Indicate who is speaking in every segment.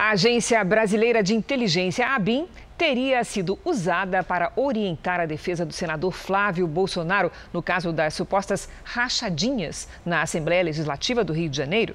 Speaker 1: A Agência Brasileira de Inteligência, a ABIN, teria sido usada para orientar a defesa do senador Flávio Bolsonaro no caso das supostas rachadinhas na Assembleia Legislativa do Rio de Janeiro.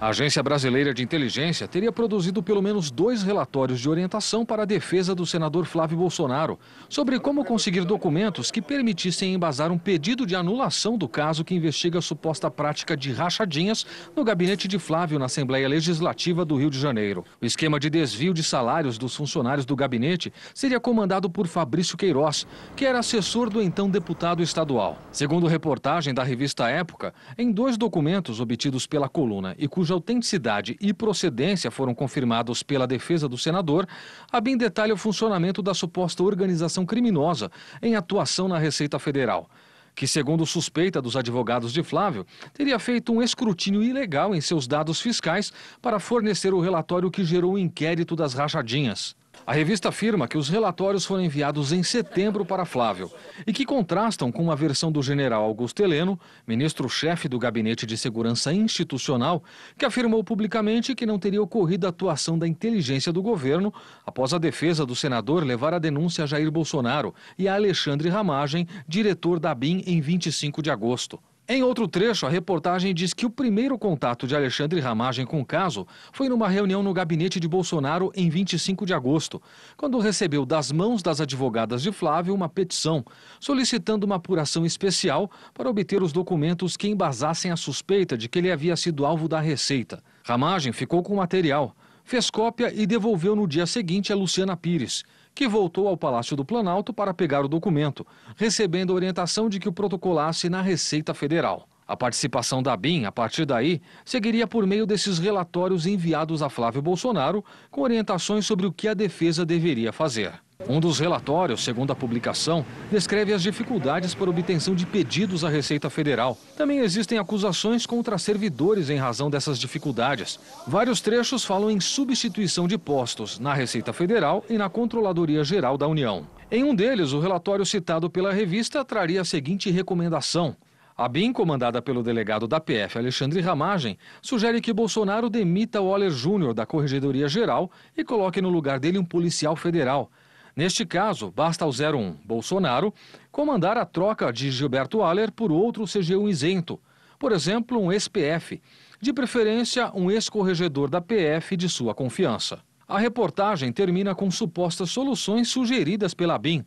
Speaker 1: A Agência Brasileira de Inteligência teria produzido pelo menos dois relatórios de orientação para a defesa do senador Flávio Bolsonaro sobre como conseguir documentos que permitissem embasar um pedido de anulação do caso que investiga a suposta prática de rachadinhas no gabinete de Flávio na Assembleia Legislativa do Rio de Janeiro. O esquema de desvio de salários dos funcionários do gabinete seria comandado por Fabrício Queiroz, que era assessor do então deputado estadual. Segundo reportagem da revista Época, em dois documentos obtidos pela coluna e cujo cuja autenticidade e procedência foram confirmados pela defesa do senador, a BIM detalha o funcionamento da suposta organização criminosa em atuação na Receita Federal que, segundo suspeita dos advogados de Flávio, teria feito um escrutínio ilegal em seus dados fiscais para fornecer o relatório que gerou o inquérito das rachadinhas. A revista afirma que os relatórios foram enviados em setembro para Flávio e que contrastam com uma versão do general Augusto Heleno, ministro-chefe do Gabinete de Segurança Institucional, que afirmou publicamente que não teria ocorrido a atuação da inteligência do governo após a defesa do senador levar a denúncia a Jair Bolsonaro e a Alexandre Ramagem, diretor da BIM, em 25 de agosto. Em outro trecho, a reportagem diz que o primeiro contato de Alexandre Ramagem com o caso foi numa reunião no gabinete de Bolsonaro em 25 de agosto, quando recebeu das mãos das advogadas de Flávio uma petição solicitando uma apuração especial para obter os documentos que embasassem a suspeita de que ele havia sido alvo da Receita. Ramagem ficou com o material, fez cópia e devolveu no dia seguinte a Luciana Pires que voltou ao Palácio do Planalto para pegar o documento, recebendo a orientação de que o protocolasse na Receita Federal. A participação da BIM, a partir daí, seguiria por meio desses relatórios enviados a Flávio Bolsonaro, com orientações sobre o que a defesa deveria fazer. Um dos relatórios, segundo a publicação, descreve as dificuldades para obtenção de pedidos à Receita Federal. Também existem acusações contra servidores em razão dessas dificuldades. Vários trechos falam em substituição de postos na Receita Federal e na Controladoria Geral da União. Em um deles, o relatório citado pela revista traria a seguinte recomendação. A BIM, comandada pelo delegado da PF, Alexandre Ramagem, sugere que Bolsonaro demita Waller Júnior da Corregedoria Geral e coloque no lugar dele um policial federal. Neste caso, basta ao 01 Bolsonaro comandar a troca de Gilberto Haller por outro CGU isento, por exemplo, um ex-PF, de preferência um ex-corregedor da PF de sua confiança. A reportagem termina com supostas soluções sugeridas pela BIM,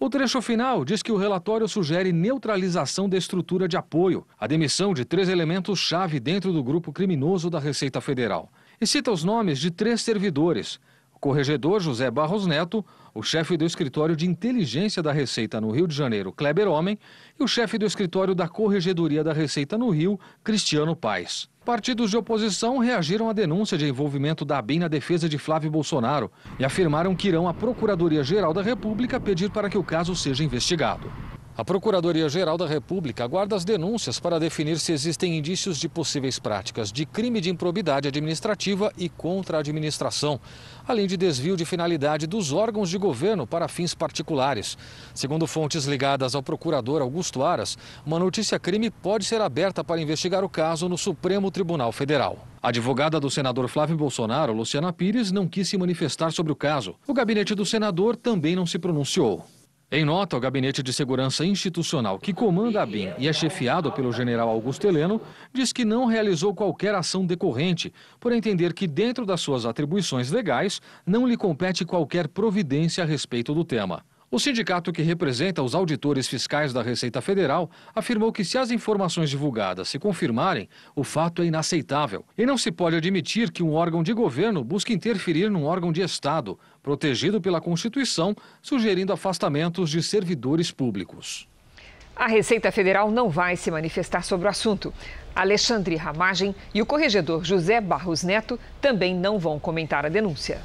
Speaker 1: o trecho final diz que o relatório sugere neutralização da estrutura de apoio, a demissão de três elementos-chave dentro do grupo criminoso da Receita Federal. E cita os nomes de três servidores, o corregedor José Barros Neto, o chefe do escritório de inteligência da Receita no Rio de Janeiro, Kleber Homem, e o chefe do escritório da Corregedoria da Receita no Rio, Cristiano Paes. Partidos de oposição reagiram à denúncia de envolvimento da ABIN na defesa de Flávio Bolsonaro e afirmaram que irão à Procuradoria-Geral da República pedir para que o caso seja investigado. A Procuradoria-Geral da República aguarda as denúncias para definir se existem indícios de possíveis práticas de crime de improbidade administrativa e contra a administração, além de desvio de finalidade dos órgãos de governo para fins particulares. Segundo fontes ligadas ao procurador Augusto Aras, uma notícia-crime pode ser aberta para investigar o caso no Supremo Tribunal Federal. A advogada do senador Flávio Bolsonaro, Luciana Pires, não quis se manifestar sobre o caso. O gabinete do senador também não se pronunciou. Em nota, o Gabinete de Segurança Institucional, que comanda a BIM e é chefiado pelo general Augusto Heleno, diz que não realizou qualquer ação decorrente, por entender que, dentro das suas atribuições legais, não lhe compete qualquer providência a respeito do tema. O sindicato que representa os auditores fiscais da Receita Federal afirmou que, se as informações divulgadas se confirmarem, o fato é inaceitável e não se pode admitir que um órgão de governo busque interferir num órgão de Estado, protegido pela Constituição, sugerindo afastamentos de servidores públicos. A Receita Federal não vai se manifestar sobre o assunto. Alexandre Ramagem e o corregedor José Barros Neto também não vão comentar a denúncia.